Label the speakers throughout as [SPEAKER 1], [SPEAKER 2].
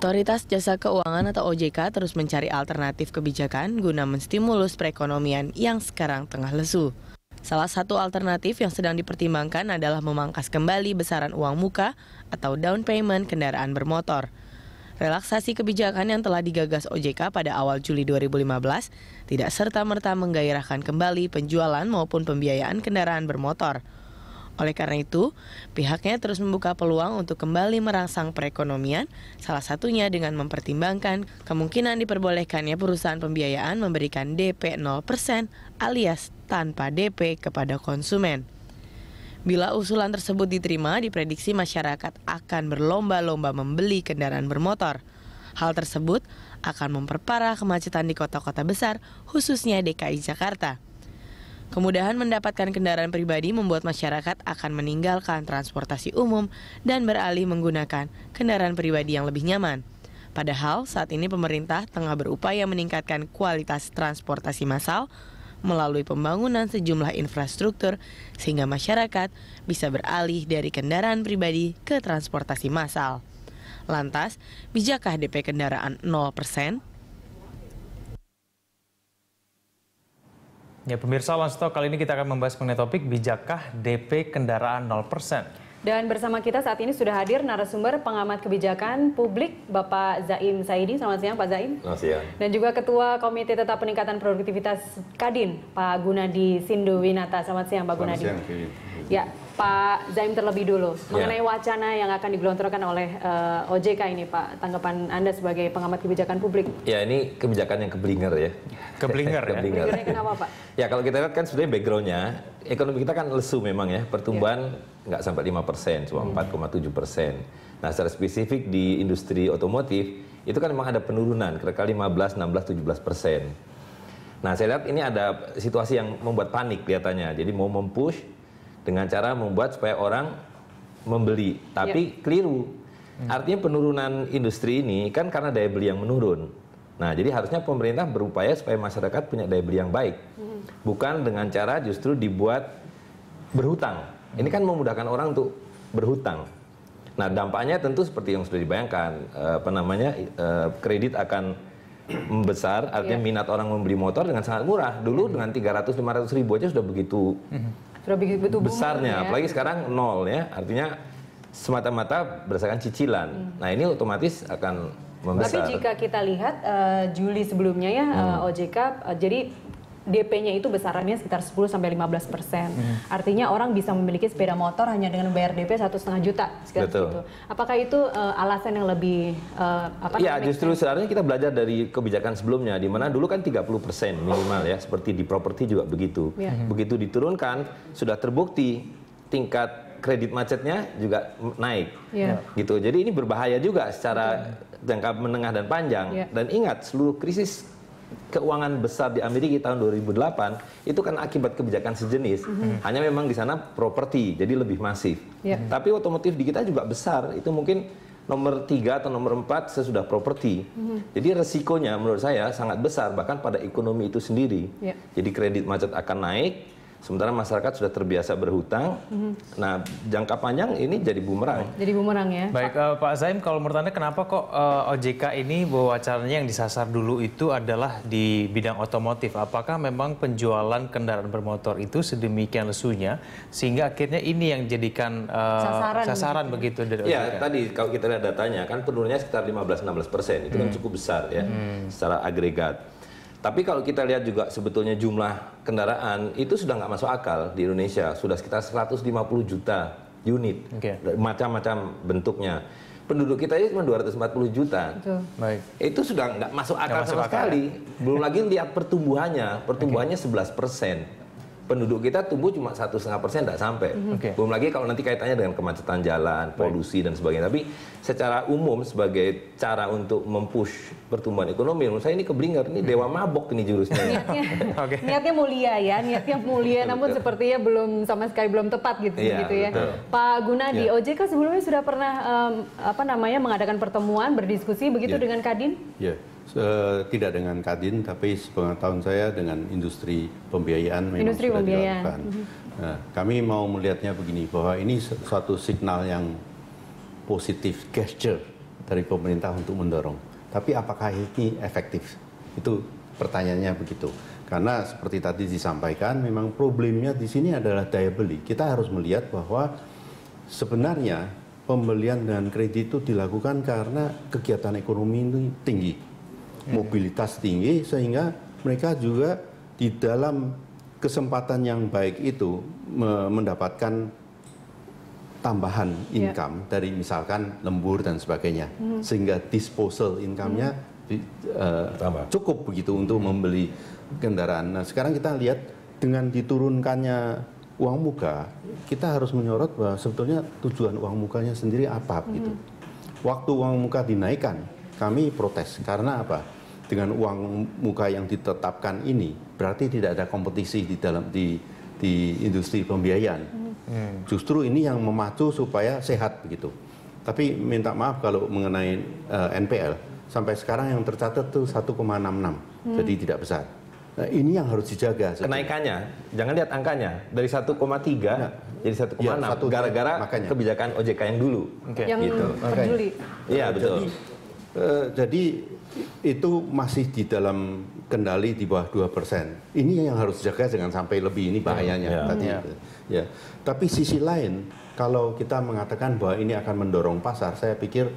[SPEAKER 1] Otoritas Jasa Keuangan atau OJK terus mencari alternatif kebijakan guna menstimulus perekonomian yang sekarang tengah lesu. Salah satu alternatif yang sedang dipertimbangkan adalah memangkas kembali besaran uang muka atau down payment kendaraan bermotor. Relaksasi kebijakan yang telah digagas OJK pada awal Juli 2015 tidak serta-merta menggairahkan kembali penjualan maupun pembiayaan kendaraan bermotor. Oleh karena itu, pihaknya terus membuka peluang untuk kembali merangsang perekonomian, salah satunya dengan mempertimbangkan kemungkinan diperbolehkannya perusahaan pembiayaan memberikan DP 0% alias tanpa DP kepada konsumen. Bila usulan tersebut diterima, diprediksi masyarakat akan berlomba-lomba membeli kendaraan bermotor. Hal tersebut akan memperparah kemacetan di kota-kota besar, khususnya DKI Jakarta. Kemudahan mendapatkan kendaraan pribadi membuat masyarakat akan meninggalkan transportasi umum dan beralih menggunakan kendaraan pribadi yang lebih nyaman. Padahal saat ini pemerintah tengah berupaya meningkatkan kualitas transportasi massal melalui pembangunan sejumlah infrastruktur sehingga masyarakat bisa beralih dari kendaraan pribadi ke transportasi massal. Lantas, bijakkah DP kendaraan 0%?
[SPEAKER 2] Ya pemirsa One kali ini kita akan membahas mengenai topik bijakkah DP kendaraan 0%.
[SPEAKER 3] Dan bersama kita saat ini sudah hadir narasumber pengamat kebijakan publik Bapak Zain Saidi. Selamat siang Pak Zain. Selamat siang. Dan juga Ketua Komite Tetap Peningkatan Produktivitas Kadin Pak Gunadi Sindowinata. Selamat siang Pak Selamat Gunadi. Siang, ya, Pak Zaim terlebih dulu ya. mengenai wacana yang akan digelontorkan oleh uh, eh, OJK ini Pak. Tanggapan Anda sebagai pengamat kebijakan publik.
[SPEAKER 2] Ya ini kebijakan yang keblinger ya. Keblinger ya. keblinger. kenapa Pak? Ya kalau kita lihat kan sebenarnya backgroundnya ekonomi kita kan lesu memang ya. Pertumbuhan nggak sampai 5 persen, cuma hmm. 4,7 persen. Nah secara spesifik di industri otomotif itu kan memang ada penurunan kira-kira 15, 16, 17 persen. Nah saya lihat ini ada situasi yang membuat panik kelihatannya. Jadi mau mempush dengan cara membuat supaya orang membeli tapi yeah. keliru hmm. artinya penurunan industri ini kan karena daya beli yang menurun nah jadi harusnya pemerintah berupaya supaya masyarakat punya daya beli yang baik hmm. bukan dengan cara justru dibuat berhutang hmm. ini kan memudahkan orang untuk berhutang nah dampaknya tentu seperti yang sudah dibayangkan eh, apa namanya eh, kredit akan membesar artinya yeah. minat orang membeli motor dengan sangat murah dulu hmm. dengan 300 500 ribu aja sudah begitu
[SPEAKER 3] hmm sudah begitu besarnya gitu ya. apalagi
[SPEAKER 2] sekarang nol ya artinya semata-mata berdasarkan cicilan hmm. nah ini otomatis akan
[SPEAKER 3] membesar tapi jika kita lihat uh, Juli sebelumnya ya hmm. uh, eh, OJK uh, eh, jadi DP-nya itu besarannya sekitar 10 sampai 15 persen. Hmm. Artinya orang bisa memiliki sepeda motor hanya dengan bayar DP satu setengah juta sekitar Betul. Itu. Apakah itu uh, alasan yang lebih uh, apa? Ya justru
[SPEAKER 2] seharusnya kita belajar dari kebijakan sebelumnya, di mana dulu kan 30 persen minimal ya, seperti di properti juga begitu. Ya. Hmm. Begitu diturunkan sudah terbukti tingkat kredit macetnya juga naik, yeah. Ya. gitu. Jadi ini berbahaya juga secara jangka menengah dan panjang. Yeah. Dan ingat seluruh krisis keuangan besar di Amerika tahun 2008 itu kan akibat kebijakan sejenis. Mm -hmm. Hanya memang di sana properti jadi lebih masif. -hmm. Tapi otomotif di kita juga besar. Itu mungkin nomor tiga atau nomor empat sesudah properti. Mm -hmm. Jadi resikonya menurut saya sangat besar bahkan pada ekonomi itu sendiri. yeah. Jadi kredit macet akan naik Sementara masyarakat sudah terbiasa berhutang. Mm-hmm. Nah, jangka panjang ini jadi bumerang.
[SPEAKER 3] Jadi bumerang ya. Baik,
[SPEAKER 2] uh, Pak Zaim, kalau menurut Anda kenapa kok uh, eh, OJK ini bahwa caranya yang disasar dulu itu adalah di bidang otomotif? Apakah memang penjualan kendaraan bermotor itu sedemikian lesunya sehingga akhirnya ini yang jadikan uh, sasaran, sasaran gitu. begitu dari OJK? Ya, tadi kalau kita lihat datanya kan penurunannya sekitar 15-16 persen. Itu kan hmm. kan cukup besar ya hmm. secara agregat. Tapi kalau kita lihat juga sebetulnya jumlah kendaraan itu sudah nggak masuk akal di Indonesia, sudah sekitar 150 juta unit, okay. macam-macam bentuknya. Penduduk kita itu cuma 240 juta. Baik. Itu sudah nggak masuk akal gak masuk sama akal ya? sekali. Belum lagi lihat pertumbuhannya, pertumbuhannya okay. 11 persen penduduk kita tumbuh cuma satu setengah persen tidak sampai. Mhm. Okay. Belum lagi kalau nanti kaitannya dengan kemacetan jalan, polusi dan sebagainya. Tapi secara umum sebagai cara untuk mempush pertumbuhan ekonomi, menurut saya ini keblinger, ini dewa mhm. mabok ini jurusnya. niatnya, okay. niatnya
[SPEAKER 3] mulia ya, niatnya mulia, namun sepertinya belum sama sekali belum tepat gitu, yeah, iya, gitu ya. Betul. Pak Gunadi, yeah. OJK sebelumnya sudah pernah um, apa namanya mengadakan pertemuan berdiskusi begitu yeah. dengan Kadin?
[SPEAKER 4] Yeah. Eh, tidak dengan Kadin, tapi sepengetahuan saya dengan industri pembiayaan memang industri sudah pembiayaan. dilakukan. Mhm. Nah, kami mau melihatnya begini, bahwa ini suatu signal yang positif, gesture dari pemerintah untuk mendorong. Tapi apakah ini efektif? Itu pertanyaannya begitu. Karena seperti tadi disampaikan, memang problemnya di sini adalah daya beli. Kita harus melihat bahwa sebenarnya pembelian dengan kredit itu dilakukan karena kegiatan ekonomi ini tinggi mobilitas tinggi sehingga mereka juga di dalam kesempatan yang baik itu mendapatkan tambahan ya. income yeah. dari misalkan lembur dan sebagainya mm. sehingga disposal income-nya mm. uh, cukup begitu untuk mm. membeli kendaraan. Nah, sekarang kita lihat dengan diturunkannya uang muka, kita harus menyorot bahwa sebetulnya tujuan uang mukanya sendiri apa gitu. Waktu uang muka dinaikkan, kami protes karena apa? Dengan uang muka yang ditetapkan ini berarti tidak ada kompetisi di dalam di di industri pembiayaan. Hmm. Justru ini yang memacu supaya sehat begitu. Tapi minta maaf kalau mengenai uh, eh, NPL sampai sekarang yang tercatat tuh 1,66. Hmm. Jadi tidak besar. Nah, ini yang harus
[SPEAKER 2] dijaga. Sebetulnya. Kenaikannya, jangan lihat angkanya dari 1,3 nah, jadi 1,6 ya, gara-gara kebijakan OJK yang dulu. Okay. Yang gitu. peduli. Juli. Iya, betul. Jadi,
[SPEAKER 4] Eh, jadi itu masih di dalam kendali di bawah dua persen. Ini yang harus dijaga jangan sampai lebih ini bahayanya yeah. Ya. tadi. Yeah. Ya. Tapi sisi lain kalau kita mengatakan bahwa ini akan mendorong pasar, saya pikir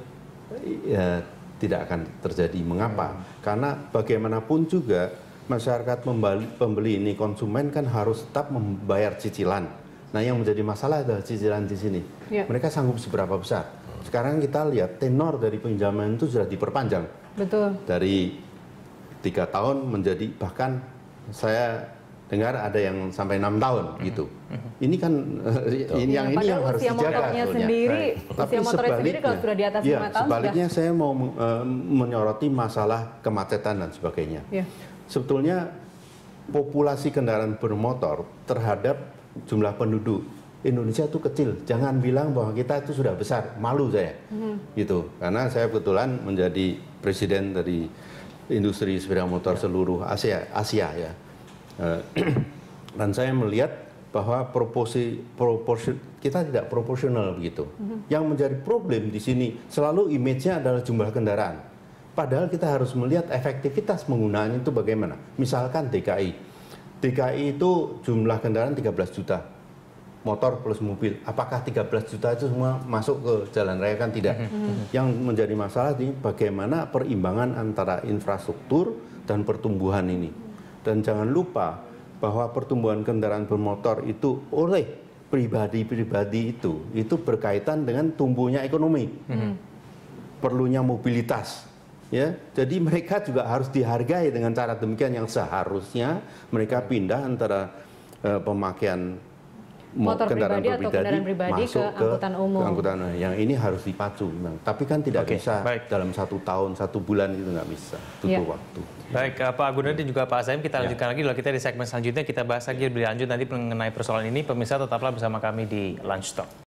[SPEAKER 4] ya, tidak akan terjadi. Mengapa? Ya. Karena bagaimanapun juga masyarakat membeli, pembeli ini konsumen kan harus tetap membayar cicilan. Nah yang menjadi masalah adalah cicilan di sini. Yeah. Mereka sanggup seberapa besar sekarang kita lihat tenor dari pinjaman itu sudah diperpanjang. Betul. Dari tiga tahun menjadi bahkan saya dengar ada yang sampai enam tahun mm -hmm. gitu. Mm-hmm. Ini kan eh, Betul. ini yang ini yang harus dijaga ya. sendiri, right. Tapi sebaliknya, sendiri kalau sudah di atas ya, tahun sebaliknya sudah... saya mau uh, menyoroti masalah kemacetan dan sebagainya. Yeah. Sebetulnya populasi kendaraan bermotor terhadap jumlah penduduk Indonesia itu kecil. Jangan bilang bahwa kita itu sudah besar. Malu saya. Hmm. Gitu. Karena saya kebetulan menjadi presiden dari industri sepeda motor ya. seluruh Asia Asia ya. Eh, dan saya melihat bahwa proporsi proporsi kita tidak proporsional begitu. Hmm. Yang menjadi problem di sini selalu image-nya adalah jumlah kendaraan. Padahal kita harus melihat efektivitas penggunaannya itu bagaimana. Misalkan DKI. DKI itu jumlah kendaraan 13 juta motor plus mobil. Apakah 13 juta itu semua masuk ke jalan raya kan tidak? Mhm. Mhm. Mhm. Yang menjadi masalah ini bagaimana perimbangan antara infrastruktur dan pertumbuhan ini. Dan jangan lupa bahwa pertumbuhan kendaraan bermotor itu oleh pribadi-pribadi itu itu berkaitan dengan tumbuhnya ekonomi. Perlunya mobilitas ya. Jadi mereka juga harus dihargai dengan cara demikian yang seharusnya mereka iya. pindah antara uh, pemakaian motor kendaraan pribadi, atau kendaraan pribadi masuk ke angkutan umum. Ke angkutan umum. Yang ini harus dipacu memang. Tapi kan tidak okay, bisa baik. dalam satu tahun, satu bulan itu nggak bisa.
[SPEAKER 2] Butuh yeah. waktu. Baik, eh, Pak Guna dan juga Pak Azim, kita ya. lanjutkan yeah. lagi. Kalau kita di segmen
[SPEAKER 3] selanjutnya kita bahas lagi lebih lanjut nanti mengenai persoalan ini. Pemirsa tetaplah bersama kami di Lunch Talk.